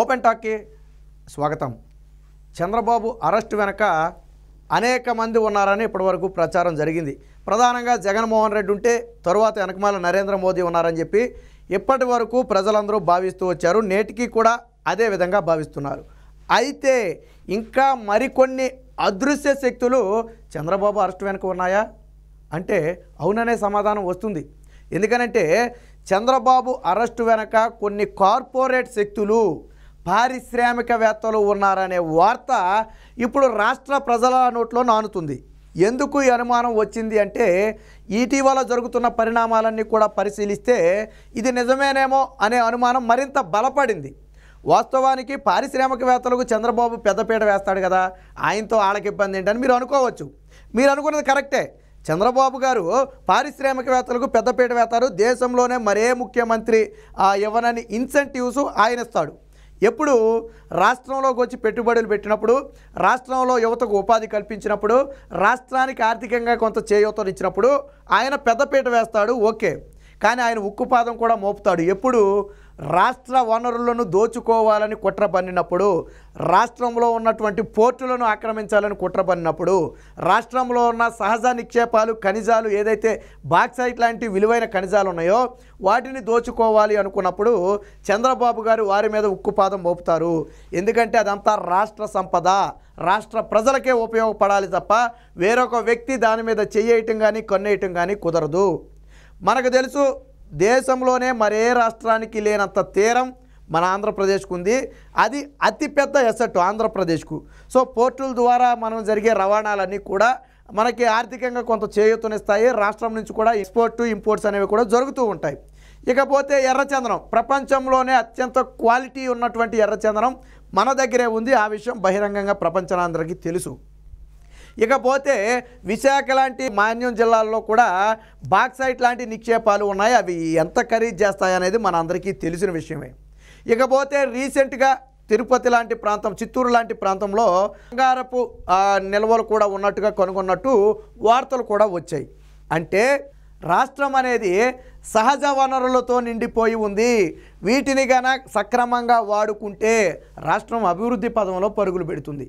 open టాక్కి స్వాగతం Chandrababu arrest వెనక అనేక మంది ఉన్నారని ఇప్పటివరకు ప్రచారం జరిగింది ప్రధానంగా జగన్మోహన్ రెడ్డి ఉంటే తరువాత వెనకమాల నరేంద్ర మోదీ ఉన్నారని చెప్పి ఇప్పటి వరకు ప్రజలందరూ భావిస్తూ వచ్చారు నేటికి కూడా అదే విధంగా భావిస్తున్నారు అయితే ఇంకా మరికొన్ని అదృశ్య శక్తులు చంద్రబాబు అరెస్ట్ వెనక ఉన్నాయా అంటే అవుననే సమాధానం వస్తుంది ఎందుకనంటే చంద్రబాబు అరెస్టు వెనక కొన్ని కార్పొరేట్ శక్తులు పారిశ్రామికవేత్తలు ఉన్నారనే వార్త ఇప్పుడు రాష్ట్ర ప్రజల నోట్లో నానుతుంది ఎందుకు ఈ అనుమానం వచ్చింది అంటే ఇటీవల జరుగుతున్న పరిణామాలన్నీ కూడా పరిశీలిస్తే ఇది నిజమేనేమో అనే అనుమానం మరింత బలపడింది వాస్తవానికి పారిశ్రామికవేత్తలకు చంద్రబాబు పెద్దపీట వేస్తాడు కదా ఆయనతో వాళ్ళకి ఇబ్బంది ఏంటని మీరు అనుకోవచ్చు మీరు అనుకున్నది కరెక్టే చంద్రబాబు గారు పారిశ్రామికవేత్తలకు పెద్దపీట వేస్తారు దేశంలోనే మరే ముఖ్యమంత్రి ఇవ్వనని ఇన్సెంటివ్స్ ఆయన ఇస్తాడు ఎప్పుడు రాష్ట్రంలోకి వచ్చి పెట్టుబడులు పెట్టినప్పుడు రాష్ట్రంలో యువతకు ఉపాధి కల్పించినప్పుడు రాష్ట్రానికి ఆర్థికంగా కొంత ఇచ్చినప్పుడు ఆయన పెద్దపీట వేస్తాడు ఓకే కానీ ఆయన ఉక్కుపాదం కూడా మోపుతాడు ఎప్పుడు రాష్ట్ర వనరులను దోచుకోవాలని కుట్ర పన్నినప్పుడు రాష్ట్రంలో ఉన్నటువంటి పోర్టులను ఆక్రమించాలని కుట్ర పన్నినప్పుడు రాష్ట్రంలో ఉన్న సహజ నిక్షేపాలు ఖనిజాలు ఏదైతే బాక్సైట్ లాంటి విలువైన ఖనిజాలు ఉన్నాయో వాటిని దోచుకోవాలి అనుకున్నప్పుడు చంద్రబాబు గారు వారి మీద ఉక్కుపాదం మోపుతారు ఎందుకంటే అదంతా రాష్ట్ర సంపద రాష్ట్ర ప్రజలకే ఉపయోగపడాలి తప్ప వేరొక వ్యక్తి దాని మీద చెయ్యటం కానీ కొన్నేయటం కానీ కుదరదు మనకు తెలుసు దేశంలోనే మరే రాష్ట్రానికి లేనంత తీరం మన ఆంధ్రప్రదేశ్కు ఉంది అది అతిపెద్ద ఎసెట్ ఆంధ్రప్రదేశ్కు సో పోర్టుల ద్వారా మనం జరిగే రవాణాలన్నీ కూడా మనకి ఆర్థికంగా కొంత చేయూతనిస్తాయి రాష్ట్రం నుంచి కూడా ఎక్స్పోర్ట్ ఇంపోర్ట్స్ అనేవి కూడా జరుగుతూ ఉంటాయి ఇకపోతే ఎర్రచందనం ప్రపంచంలోనే అత్యంత క్వాలిటీ ఉన్నటువంటి ఎర్రచందనం మన దగ్గరే ఉంది ఆ విషయం బహిరంగంగా ప్రపంచనాందరికీ తెలుసు ఇకపోతే విశాఖ లాంటి మాన్యం జిల్లాల్లో కూడా బాక్సైట్ లాంటి నిక్షేపాలు ఉన్నాయి అవి ఎంత ఖరీదు చేస్తాయనేది మనందరికీ తెలిసిన విషయమే ఇకపోతే రీసెంట్గా తిరుపతి లాంటి ప్రాంతం చిత్తూరు లాంటి ప్రాంతంలో బంగారపు నిల్వలు కూడా ఉన్నట్టుగా కనుగొన్నట్టు వార్తలు కూడా వచ్చాయి అంటే రాష్ట్రం అనేది సహజ వనరులతో నిండిపోయి ఉంది వీటిని గన సక్రమంగా వాడుకుంటే రాష్ట్రం అభివృద్ధి పదంలో పరుగులు పెడుతుంది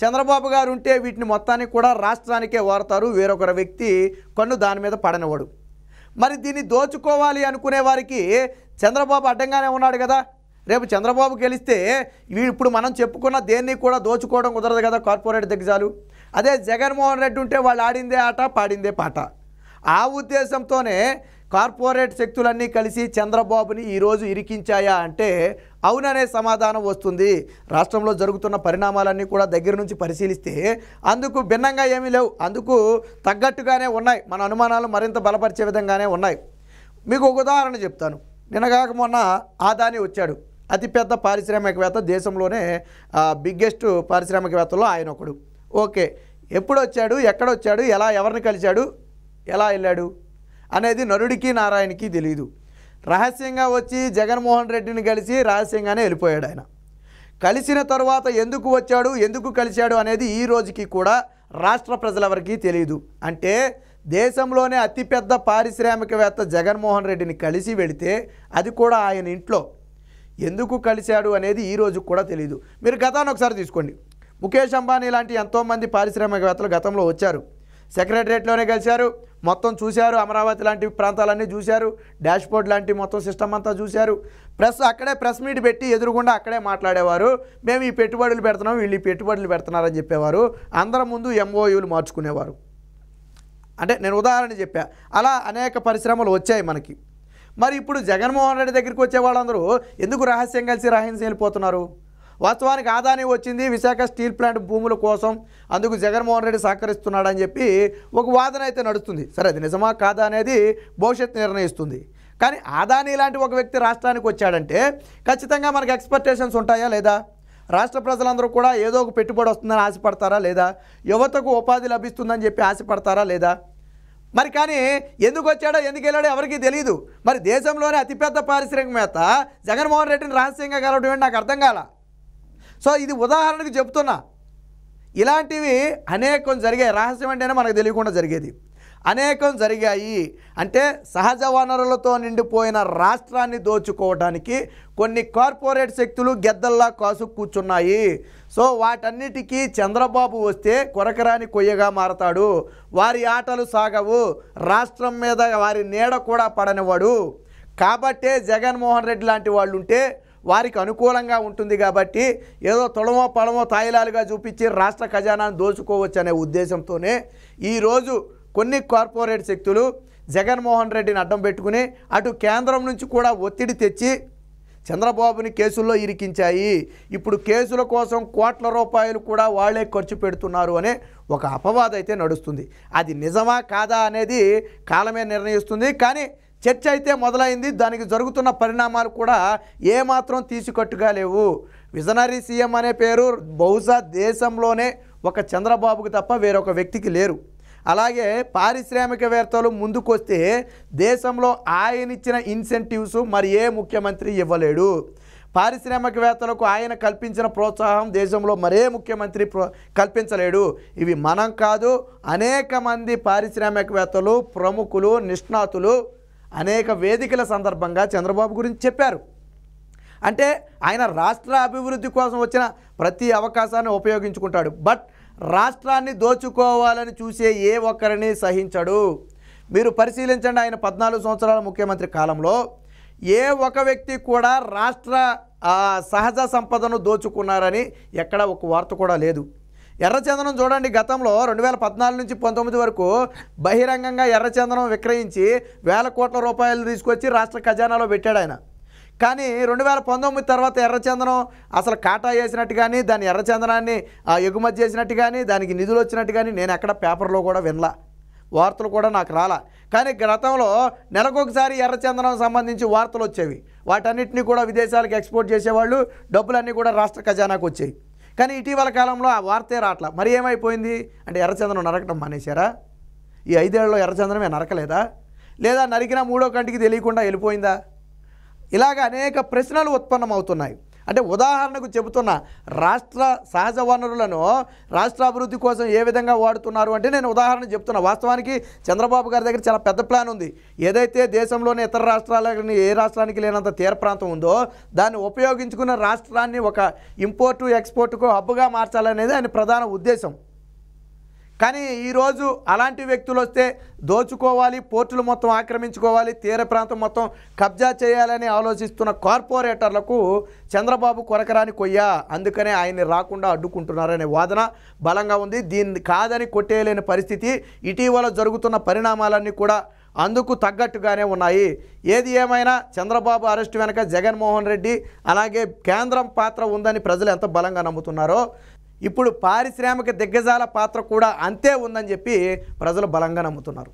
చంద్రబాబు గారు ఉంటే వీటిని మొత్తానికి కూడా రాష్ట్రానికే వారతారు వేరొకరు వ్యక్తి కన్ను దాని మీద పడనివాడు మరి దీన్ని దోచుకోవాలి అనుకునే వారికి చంద్రబాబు అడ్డంగానే ఉన్నాడు కదా రేపు చంద్రబాబు గెలిస్తే ఇప్పుడు మనం చెప్పుకున్న దేన్ని కూడా దోచుకోవడం కుదరదు కదా కార్పొరేట్ దిగ్గజాలు అదే జగన్మోహన్ రెడ్డి ఉంటే వాళ్ళు ఆడిందే ఆట పాడిందే పాట ఆ ఉద్దేశంతోనే కార్పొరేట్ శక్తులన్నీ కలిసి చంద్రబాబుని ఈరోజు ఇరికించాయా అంటే అవుననే సమాధానం వస్తుంది రాష్ట్రంలో జరుగుతున్న పరిణామాలన్నీ కూడా దగ్గర నుంచి పరిశీలిస్తే అందుకు భిన్నంగా ఏమీ లేవు అందుకు తగ్గట్టుగానే ఉన్నాయి మన అనుమానాలు మరింత బలపరిచే విధంగానే ఉన్నాయి మీకు ఒక ఉదాహరణ చెప్తాను నిన్నగాక మొన్న ఆదాని వచ్చాడు అతిపెద్ద పారిశ్రామికవేత్త దేశంలోనే బిగ్గెస్ట్ పారిశ్రామికవేత్తలో ఆయన ఒకడు ఓకే ఎప్పుడు వచ్చాడు ఎక్కడొచ్చాడు ఎలా ఎవరిని కలిశాడు ఎలా వెళ్ళాడు అనేది నరుడికి నారాయణకి తెలియదు రహస్యంగా వచ్చి జగన్మోహన్ రెడ్డిని కలిసి రహస్యంగానే వెళ్ళిపోయాడు ఆయన కలిసిన తర్వాత ఎందుకు వచ్చాడు ఎందుకు కలిశాడు అనేది ఈ రోజుకి కూడా రాష్ట్ర ప్రజలెవరికీ తెలియదు అంటే దేశంలోనే అతిపెద్ద పారిశ్రామికవేత్త జగన్మోహన్ రెడ్డిని కలిసి వెళితే అది కూడా ఆయన ఇంట్లో ఎందుకు కలిశాడు అనేది ఈ రోజు కూడా తెలియదు మీరు గతాన్ని ఒకసారి తీసుకోండి ముఖేష్ అంబానీ లాంటి ఎంతోమంది పారిశ్రామికవేత్తలు గతంలో వచ్చారు సెక్రటరియట్లోనే కలిశారు మొత్తం చూశారు అమరావతి లాంటి ప్రాంతాలన్నీ చూశారు డాష్బోర్డ్ లాంటి మొత్తం సిస్టమ్ అంతా చూశారు ప్రెస్ అక్కడే ప్రెస్ మీట్ పెట్టి ఎదురుకుండా అక్కడే మాట్లాడేవారు మేము ఈ పెట్టుబడులు పెడుతున్నాం వీళ్ళు ఈ పెట్టుబడులు పెడుతున్నారని చెప్పేవారు అందరి ముందు ఎంఓయూలు మార్చుకునేవారు అంటే నేను ఉదాహరణ చెప్పా అలా అనేక పరిశ్రమలు వచ్చాయి మనకి మరి ఇప్పుడు జగన్మోహన్ రెడ్డి దగ్గరికి వచ్చే వాళ్ళందరూ ఎందుకు రహస్యం కలిసి రహస్యం వెళ్ళిపోతున్నారు వాస్తవానికి ఆదాని వచ్చింది విశాఖ స్టీల్ ప్లాంట్ భూముల కోసం అందుకు జగన్మోహన్ రెడ్డి సహకరిస్తున్నాడని చెప్పి ఒక వాదన అయితే నడుస్తుంది సరే అది నిజమా కాదా అనేది భవిష్యత్తు నిర్ణయిస్తుంది కానీ ఆదాని లాంటి ఒక వ్యక్తి రాష్ట్రానికి వచ్చాడంటే ఖచ్చితంగా మనకు ఎక్స్పెక్టేషన్స్ ఉంటాయా లేదా రాష్ట్ర ప్రజలందరూ కూడా ఏదో ఒక పెట్టుబడి వస్తుందని ఆశపడతారా లేదా యువతకు ఉపాధి లభిస్తుందని చెప్పి ఆశపడతారా లేదా మరి కానీ ఎందుకు వచ్చాడో ఎందుకు వెళ్ళాడో ఎవరికీ తెలియదు మరి దేశంలోనే అతిపెద్ద పారిశ్రామికవేత్త జగన్మోహన్ రెడ్డిని రహస్యంగా కలవడం నాకు అర్థం కాలా సో ఇది ఉదాహరణకి చెప్తున్నా ఇలాంటివి అనేకం జరిగాయి రహస్యం అంటేనే మనకు తెలియకుండా జరిగేది అనేకం జరిగాయి అంటే సహజ వనరులతో నిండిపోయిన రాష్ట్రాన్ని దోచుకోవడానికి కొన్ని కార్పొరేట్ శక్తులు గెద్దల్లా కాసు కూర్చున్నాయి సో వాటన్నిటికీ చంద్రబాబు వస్తే కొరకరాని కొయ్యగా మారతాడు వారి ఆటలు సాగవు రాష్ట్రం మీద వారి నీడ కూడా పడనివాడు కాబట్టే జగన్మోహన్ రెడ్డి లాంటి వాళ్ళు ఉంటే వారికి అనుకూలంగా ఉంటుంది కాబట్టి ఏదో తొడమో పడమో తాయిలాలుగా చూపించి రాష్ట్ర ఖజానాను దోచుకోవచ్చు అనే ఉద్దేశంతోనే ఈరోజు కొన్ని కార్పొరేట్ శక్తులు జగన్మోహన్ రెడ్డిని అడ్డం పెట్టుకుని అటు కేంద్రం నుంచి కూడా ఒత్తిడి తెచ్చి చంద్రబాబుని కేసుల్లో ఇరికించాయి ఇప్పుడు కేసుల కోసం కోట్ల రూపాయలు కూడా వాళ్లే ఖర్చు పెడుతున్నారు అనే ఒక అపవాదైతే నడుస్తుంది అది నిజమా కాదా అనేది కాలమే నిర్ణయిస్తుంది కానీ చర్చ అయితే మొదలైంది దానికి జరుగుతున్న పరిణామాలు కూడా ఏమాత్రం తీసుకట్టుగా లేవు విజనరీ సీఎం అనే పేరు బహుశా దేశంలోనే ఒక చంద్రబాబుకు తప్ప వేరొక వ్యక్తికి లేరు అలాగే పారిశ్రామికవేత్తలు ముందుకొస్తే దేశంలో ఆయనిచ్చిన ఇన్సెంటివ్స్ మరి ఏ ముఖ్యమంత్రి ఇవ్వలేడు పారిశ్రామికవేత్తలకు ఆయన కల్పించిన ప్రోత్సాహం దేశంలో మరే ముఖ్యమంత్రి కల్పించలేడు ఇవి మనం కాదు అనేక మంది పారిశ్రామికవేత్తలు ప్రముఖులు నిష్ణాతులు అనేక వేదికల సందర్భంగా చంద్రబాబు గురించి చెప్పారు అంటే ఆయన రాష్ట్ర అభివృద్ధి కోసం వచ్చిన ప్రతి అవకాశాన్ని ఉపయోగించుకుంటాడు బట్ రాష్ట్రాన్ని దోచుకోవాలని చూసే ఏ ఒక్కరిని సహించడు మీరు పరిశీలించండి ఆయన పద్నాలుగు సంవత్సరాల ముఖ్యమంత్రి కాలంలో ఏ ఒక వ్యక్తి కూడా రాష్ట్ర సహజ సంపదను దోచుకున్నారని ఎక్కడ ఒక వార్త కూడా లేదు ఎర్రచందనం చూడండి గతంలో రెండు వేల పద్నాలుగు నుంచి పంతొమ్మిది వరకు బహిరంగంగా ఎర్రచందనం విక్రయించి వేల కోట్ల రూపాయలు తీసుకొచ్చి రాష్ట్ర ఖజానాలో పెట్టాడు ఆయన కానీ రెండు వేల పంతొమ్మిది తర్వాత ఎర్రచందనం అసలు కాటా వేసినట్టు కానీ దాని ఎర్రచందనాన్ని ఎగుమతి చేసినట్టు కానీ దానికి నిధులు వచ్చినట్టు కానీ నేను ఎక్కడ పేపర్లో కూడా వినలా వార్తలు కూడా నాకు రాలా కానీ గతంలో నెలకొకసారి ఎర్రచందనం సంబంధించి వార్తలు వచ్చేవి వాటన్నింటినీ కూడా విదేశాలకు ఎక్స్పోర్ట్ చేసేవాళ్ళు డబ్బులన్నీ కూడా రాష్ట్ర ఖజానాకు వచ్చాయి కానీ ఇటీవల కాలంలో ఆ వార్తే రాట్ల మరి ఏమైపోయింది అంటే ఎర్రచంద్రం నరకటం మానేశారా ఈ ఐదేళ్లలో ఎర్రచంద్రమే నరకలేదా లేదా నరికిన మూడో కంటికి తెలియకుండా వెళ్ళిపోయిందా ఇలాగ అనేక ప్రశ్నలు ఉత్పన్నమవుతున్నాయి అంటే ఉదాహరణకు చెబుతున్న రాష్ట్ర సహజ వనరులను రాష్ట్ర అభివృద్ధి కోసం ఏ విధంగా వాడుతున్నారు అంటే నేను ఉదాహరణ చెప్తున్నా వాస్తవానికి చంద్రబాబు గారి దగ్గర చాలా పెద్ద ప్లాన్ ఉంది ఏదైతే దేశంలోని ఇతర రాష్ట్రాలని ఏ రాష్ట్రానికి లేనంత తీర ప్రాంతం ఉందో దాన్ని ఉపయోగించుకున్న రాష్ట్రాన్ని ఒక ఇంపోర్టు ఎక్స్పోర్టుకు హబ్బుగా మార్చాలనేది ఆయన ప్రధాన ఉద్దేశం కానీ ఈరోజు అలాంటి వ్యక్తులు వస్తే దోచుకోవాలి పోర్టులు మొత్తం ఆక్రమించుకోవాలి తీర ప్రాంతం మొత్తం కబ్జా చేయాలని ఆలోచిస్తున్న కార్పొరేటర్లకు చంద్రబాబు కొరకరాని కొయ్య అందుకనే ఆయన్ని రాకుండా అడ్డుకుంటున్నారనే వాదన బలంగా ఉంది దీన్ని కాదని కొట్టేయలేని పరిస్థితి ఇటీవల జరుగుతున్న పరిణామాలన్నీ కూడా అందుకు తగ్గట్టుగానే ఉన్నాయి ఏది ఏమైనా చంద్రబాబు అరెస్టు వెనక జగన్మోహన్ రెడ్డి అలాగే కేంద్రం పాత్ర ఉందని ప్రజలు ఎంత బలంగా నమ్ముతున్నారో ఇప్పుడు పారిశ్రామిక దిగ్గజాల పాత్ర కూడా అంతే ఉందని చెప్పి ప్రజలు బలంగా నమ్ముతున్నారు